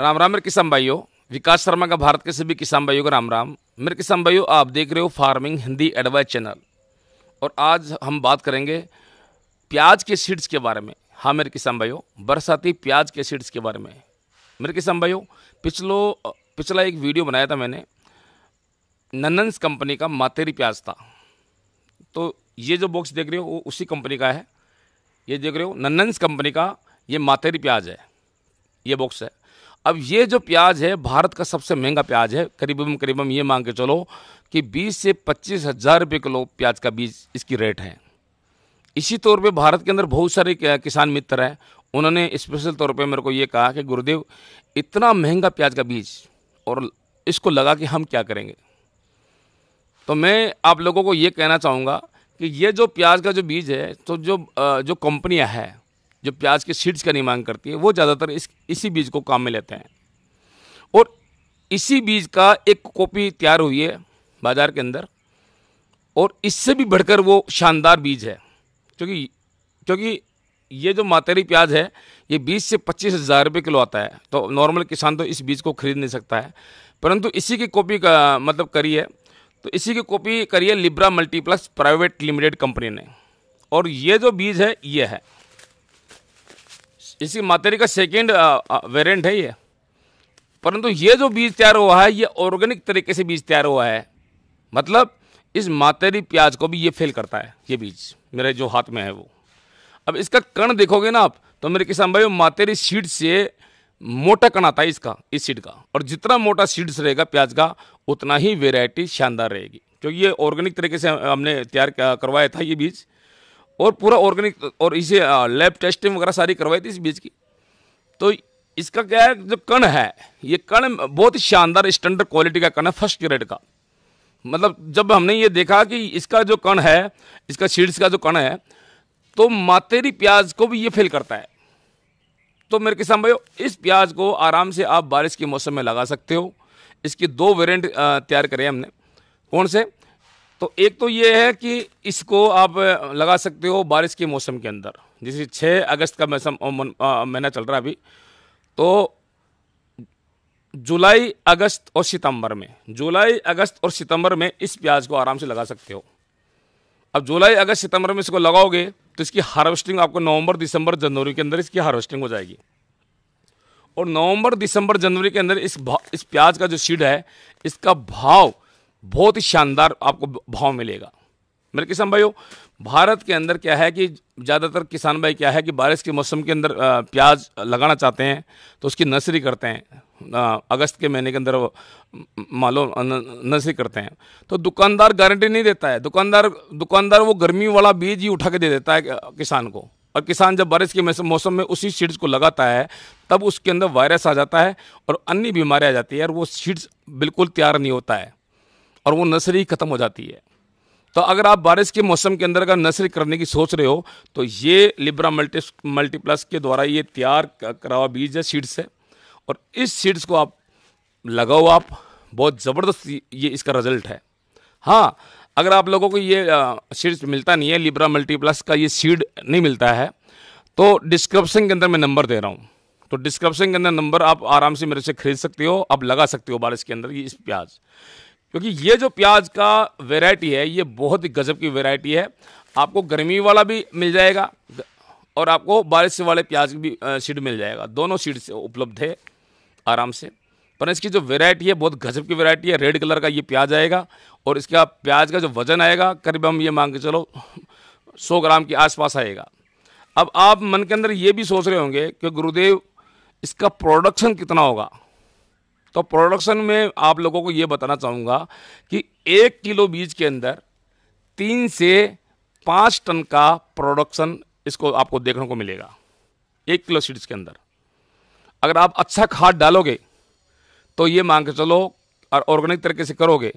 राम राम मेरे किसान भाइयों विकास शर्मा का भारत के सभी किसान भाइयों का राम राम मेरे किसान भाइयों आप देख रहे हो फार्मिंग हिंदी एडवाइस चैनल और आज हम बात करेंगे प्याज के सीड्स के बारे में हाँ मेरे किसान भाइयों बरसाती प्याज के सीड्स के बारे में मेरे किसान भाइयों पिछलो पिछला एक वीडियो बनाया था मैंने नन्नस कंपनी का मातेरी प्याज था तो ये जो बॉक्स देख रहे हो वो उसी कंपनी का है ये देख रहे हो नन्नस कंपनी का ये मातेरी प्याज है ये बॉक्स है अब ये जो प्याज है भारत का सबसे महंगा प्याज है करीबन करीबन ये मांग के चलो कि 20 से पच्चीस हज़ार रुपये किलो प्याज का बीज इसकी रेट है इसी तौर पे भारत के अंदर बहुत सारे किसान मित्र हैं उन्होंने स्पेशल तौर पे मेरे को ये कहा कि गुरुदेव इतना महंगा प्याज का बीज और इसको लगा कि हम क्या करेंगे तो मैं आप लोगों को ये कहना चाहूँगा कि ये जो प्याज का जो बीज है तो जो जो कंपनियाँ हैं जो प्याज के सीड्स का निर्माण करती है वो ज़्यादातर इस इसी बीज को काम में लेते हैं और इसी बीज का एक कॉपी तैयार हुई है बाज़ार के अंदर और इससे भी बढ़कर वो शानदार बीज है क्योंकि क्योंकि ये जो मातेरी प्याज है ये बीस से पच्चीस हज़ार रुपये किलो आता है तो नॉर्मल किसान तो इस बीज को खरीद नहीं सकता है परंतु इसी की कॉपी का मतलब करी है तो इसी की कॉपी करी है Libra multiplus private limited company ने और ये जो बीज है ये है इसकी मातेरी का सेकेंड वेरियंट है ये परंतु ये जो बीज तैयार हुआ है ये ऑर्गेनिक तरीके से बीज तैयार हुआ है मतलब इस मातेरी प्याज को भी ये फेल करता है ये बीज मेरे जो हाथ में है वो अब इसका कण देखोगे ना आप तो मेरे किसान भाई मातेरी सीड से मोटा कण आता है इसका इस सीड का और जितना मोटा सीड्स रहेगा प्याज का उतना ही वेराइटी शानदार रहेगी क्योंकि ये ऑर्गेनिक तरीके से हमने तैयार करवाया था ये बीज और पूरा ऑर्गेनिक और इसे लैब टेस्टिंग वगैरह सारी करवाई थी इस बीज की तो इसका क्या है जो कण है ये कण बहुत ही शानदार स्टैंडर्ड क्वालिटी का कण है फर्स्ट ग्रेड का मतलब जब हमने ये देखा कि इसका जो कण है इसका सीड्स का जो कण है तो मातेरी प्याज को भी ये फेल करता है तो मेरे किसान भाई इस प्याज को आराम से आप बारिश के मौसम में लगा सकते हो इसकी दो वेरेंट तैयार करें हमने कौन से तो एक तो ये है कि इसको आप लगा सकते हो बारिश के मौसम के अंदर जैसे छः अगस्त का मौसम महीना चल रहा है अभी तो जुलाई अगस्त और सितंबर में जुलाई अगस्त और सितंबर में इस प्याज को आराम से लगा सकते हो अब जुलाई अगस्त सितंबर में इसको लगाओगे तो इसकी हार्वेस्टिंग आपको नवंबर दिसंबर जनवरी के अंदर इसकी हार्वेस्टिंग हो जाएगी और नवंबर दिसंबर जनवरी के अंदर इस इस प्याज का जो सीड है इसका भाव बहुत ही शानदार आपको भाव मिलेगा मेरे किसान भाइयों भारत के अंदर क्या है कि ज़्यादातर किसान भाई क्या है कि बारिश के मौसम के अंदर प्याज लगाना चाहते हैं तो उसकी नर्सरी करते हैं अगस्त के महीने के अंदर मालो नर्सरी करते हैं तो दुकानदार गारंटी नहीं देता है दुकानदार दुकानदार वो गर्मी वाला बीज ही उठा के दे देता है किसान को और किसान जब बारिश के मौसम में उसी सीड्स को लगाता है तब उसके अंदर वायरस आ जाता है और अन्य बीमारियाँ आ जाती है और वो सीड्स बिल्कुल तैयार नहीं होता है और वो नर्सरी ख़त्म हो जाती है तो अगर आप बारिश के मौसम के अंदर अगर नर्सरी करने की सोच रहे हो तो ये लिब्रा मल्टी मल्टीप्लस के द्वारा ये तैयार करा हुआ बीज है सीड्स है और इस सीड्स को आप लगाओ आप बहुत ज़बरदस्त ये इसका रिजल्ट है हाँ अगर आप लोगों को ये सीड्स मिलता नहीं है लिब्रा मल्टीप्लस का ये सीड नहीं मिलता है तो डिस्क्रिप्शन के अंदर मैं नंबर दे रहा हूँ तो डिस्क्रिप्शन के अंदर नंबर आप आराम से मेरे से खरीद सकते हो आप लगा सकते हो बारिश के अंदर ये इस प्याज क्योंकि ये जो प्याज का वेराइटी है ये बहुत ही गजब की वेराइटी है आपको गर्मी वाला भी मिल जाएगा और आपको बारिश वाले प्याज भी सीड मिल जाएगा दोनों सीड से उपलब्ध है आराम से पर इसकी जो वेराइटी है बहुत गजब की वेराइटी है रेड कलर का ये प्याज आएगा और इसका प्याज का जो वज़न आएगा करीब हम ये मांग के चलो सौ ग्राम के आसपास आएगा अब आप मन के अंदर ये भी सोच रहे होंगे कि गुरुदेव इसका प्रोडक्शन कितना होगा तो प्रोडक्शन में आप लोगों को ये बताना चाहूँगा कि एक किलो बीज के अंदर तीन से पाँच टन का प्रोडक्शन इसको आपको देखने को मिलेगा एक किलो सीड्स के अंदर अगर आप अच्छा खाद डालोगे तो ये मांग के चलो और ऑर्गेनिक तरीके से करोगे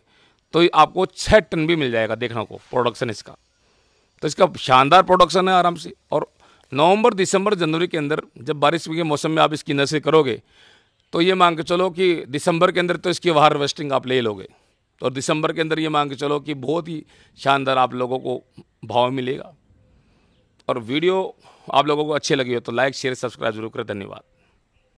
तो ये आपको छः टन भी मिल जाएगा देखने को प्रोडक्शन इसका तो इसका शानदार प्रोडक्शन है आराम से और नवंबर दिसंबर जनवरी के अंदर जब बारिश के मौसम में आप इसकी नर्सरी करोगे तो ये मांग के चलो कि दिसंबर के अंदर तो इसकी हार्वेस्टिंग आप ले लोगे तो और दिसंबर के अंदर ये मांग के चलो कि बहुत ही शानदार आप लोगों को भाव मिलेगा और वीडियो आप लोगों को अच्छी लगी हो तो लाइक शेयर सब्सक्राइब जरूर करें धन्यवाद